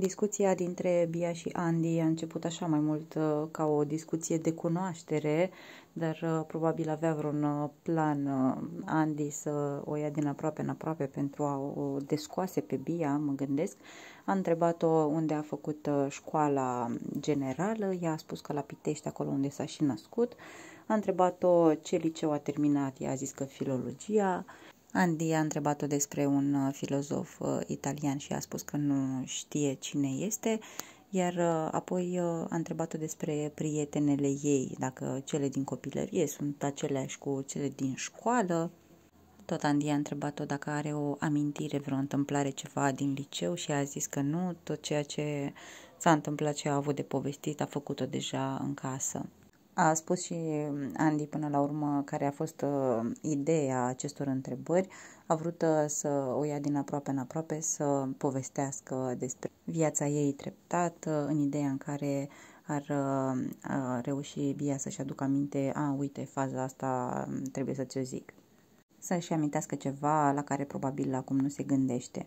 Discuția dintre Bia și Andy a început așa mai mult uh, ca o discuție de cunoaștere, dar uh, probabil avea vreun uh, plan Andy să o ia din aproape în aproape pentru a o descoase pe Bia, mă gândesc. A întrebat-o unde a făcut școala generală, ea a spus că la Pitești, acolo unde s-a și născut. A întrebat-o ce liceu a terminat, ea a zis că filologia. Andi a întrebat-o despre un uh, filozof uh, italian și a spus că nu știe cine este, iar uh, apoi a întrebat-o despre prietenele ei, dacă cele din copilărie sunt aceleași cu cele din școală. Tot Andi a întrebat-o dacă are o amintire, vreo întâmplare, ceva din liceu și a zis că nu, tot ceea ce s-a întâmplat, ce a avut de povestit, a făcut-o deja în casă. A spus și Andy până la urmă care a fost uh, ideea acestor întrebări. A vrut uh, să o ia din aproape în aproape, să povestească despre viața ei treptat, uh, în ideea în care ar uh, reuși Bia să-și aducă aminte, a, uite, faza asta trebuie să ți-o zic. Să-și amintească ceva la care probabil acum nu se gândește.